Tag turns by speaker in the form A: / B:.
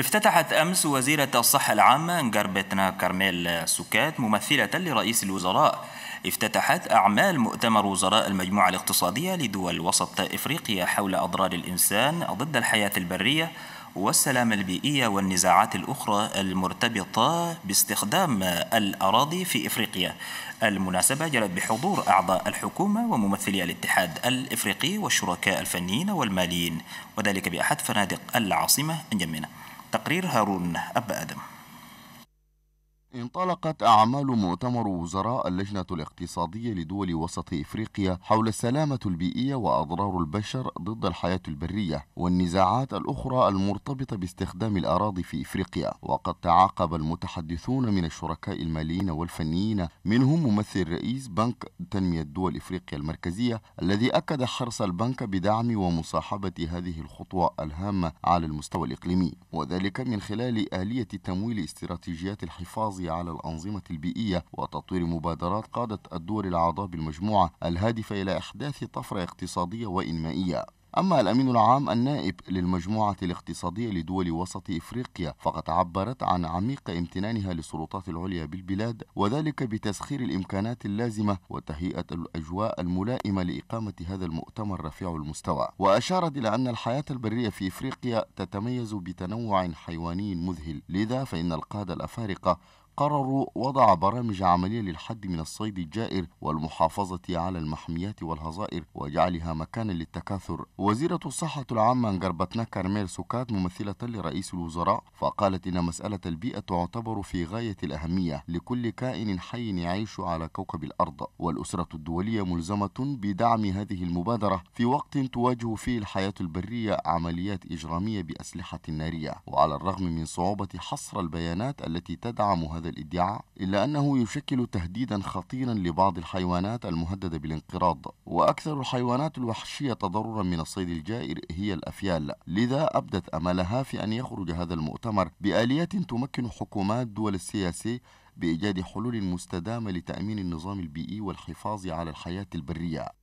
A: افتتحت أمس وزيرة الصحة العامة انجربتنا كارميل سكات ممثلة لرئيس الوزراء افتتحت أعمال مؤتمر وزراء المجموعة الاقتصادية لدول وسط إفريقيا حول أضرار الإنسان ضد الحياة البرية والسلامة البيئية والنزاعات الأخرى المرتبطة باستخدام الأراضي في إفريقيا المناسبة جرت بحضور أعضاء الحكومة وممثلي الاتحاد الإفريقي والشركاء الفنيين والماليين وذلك بأحد فنادق العاصمة انجمينا تقرير هارون أب آدم
B: انطلقت أعمال مؤتمر وزراء اللجنة الاقتصادية لدول وسط إفريقيا حول السلامة البيئية وأضرار البشر ضد الحياة البرية والنزاعات الأخرى المرتبطة باستخدام الأراضي في إفريقيا وقد تعاقب المتحدثون من الشركاء الماليين والفنيين منهم ممثل رئيس بنك تنمية دول إفريقيا المركزية الذي أكد حرص البنك بدعم ومصاحبة هذه الخطوة الهامة على المستوى الإقليمي وذلك من خلال آلية تمويل استراتيجيات الحفاظ للحفاظ على الأنظمة البيئية وتطوير مبادرات قادة الدول الأعضاء بالمجموعة الهادفة إلى إحداث طفرة اقتصادية وإنمائية أما الأمين العام النائب للمجموعة الاقتصادية لدول وسط إفريقيا فقد عبرت عن عميق امتنانها للسلطات العليا بالبلاد وذلك بتسخير الإمكانات اللازمة وتهيئة الأجواء الملائمة لإقامة هذا المؤتمر رفيع المستوى وأشارت إلى أن الحياة البرية في إفريقيا تتميز بتنوع حيواني مذهل لذا فإن القادة الأفارقة قرروا وضع برامج عملية للحد من الصيد الجائر والمحافظة على المحميات والهزائر وجعلها مكانا للتكاثر وزيرة الصحة العامة انقربتنا كارميل سوكات ممثلة لرئيس الوزراء فقالت إن مسألة البيئة تعتبر في غاية الأهمية لكل كائن حي يعيش على كوكب الأرض والأسرة الدولية ملزمة بدعم هذه المبادرة في وقت تواجه فيه الحياة البرية عمليات إجرامية بأسلحة نارية وعلى الرغم من صعوبة حصر البيانات التي تدعم هذا الادعاء إلا أنه يشكل تهديدا خطيرا لبعض الحيوانات المهددة بالانقراض وأكثر الحيوانات الوحشية تضررا من الصيد الجائر هي الأفيال لذا أبدت أملها في أن يخرج هذا المؤتمر بآليات تمكن حكومات دول السياسي بإيجاد حلول مستدامة لتأمين النظام البيئي والحفاظ على الحياة البرية